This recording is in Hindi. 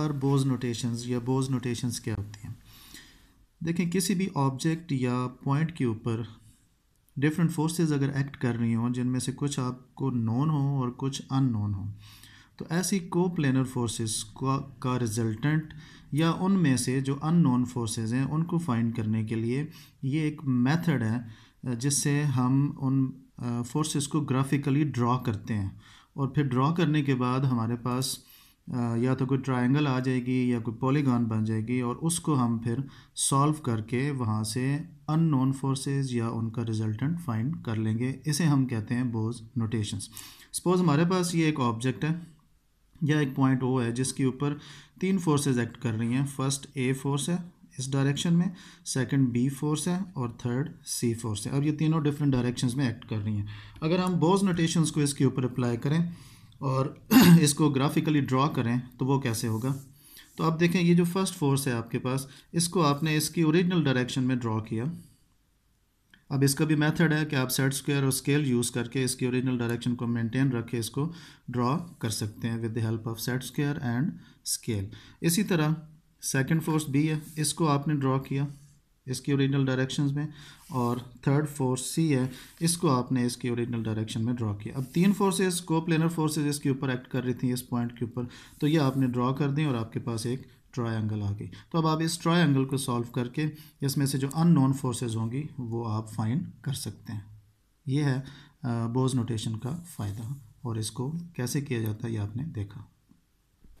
आर बोज नोटेशंस या बोज नोटेशंस क्या होती हैं देखें किसी भी ऑब्जेक्ट या पॉइंट के ऊपर डिफरेंट फोर्सेज अगर एक्ट कर रही हों जिनमें से कुछ आपको नॉन हो और कुछ अननोन हो तो ऐसी को प्लानर फोर्सेस का रिजल्टेंट या उनमें से जो अननोन फोर्सेस हैं उनको फाइंड करने के लिए ये एक मेथड है जिससे हम उन फोर्सेस uh, को ग्राफिकली ड्रॉ करते हैं और फिर ड्रॉ करने के बाद हमारे पास या तो कोई ट्रायंगल आ जाएगी या कोई पॉलीगॉन बन जाएगी और उसको हम फिर सॉल्व करके वहाँ से अननोन फोर्सेस या उनका रिजल्टेंट फाइंड कर लेंगे इसे हम कहते हैं बोज नोटेशंस सपोज हमारे पास ये एक ऑब्जेक्ट है या एक पॉइंट ओ है जिसके ऊपर तीन फोर्सेज एक्ट कर रही हैं फर्स्ट ए फोर्स है इस डायरेक्शन में सेकंड बी फोर्स है और थर्ड सी फोर्स है और ये तीनों डिफरेंट डायरेक्शंस में एक्ट कर रही हैं अगर हम बोज नोटेशंस को इसके ऊपर अप्लाई करें और इसको ग्राफिकली ड्रॉ करें तो वो कैसे होगा तो आप देखें ये जो फर्स्ट फोर्स है आपके पास इसको आपने इसकी ओरिजिनल डायरेक्शन में ड्रॉ किया अब इसका भी मेथड है कि आप सेट स्क्वायर और स्केल यूज़ करके इसकी ओरिजिनल डायरेक्शन को मेंटेन रख के इसको ड्रॉ कर सकते हैं with the help of set square and scale इसी तरह सेकंड फोर्स बी है इसको आपने ड्रॉ किया इसकी ओरिजिनल डायरेक्शंस में और थर्ड फोर्स सी है इसको आपने इसकी ओरिजिनल डायरेक्शन में ड्रॉ किया अब तीन फोर्सेस को प्लेनर फोर्सेज इसके ऊपर एक्ट कर रही थी इस पॉइंट के ऊपर तो ये आपने ड्रॉ कर दी और आपके पास एक ट्रायंगल आ गई तो अब आप इस ट्रायंगल को सॉल्व करके इसमें से जो अननोन फोर्सेज होंगी वो आप फाइन कर सकते हैं ये है बोज नोटेशन का फ़ायदा और इसको कैसे किया जाता है ये आपने देखा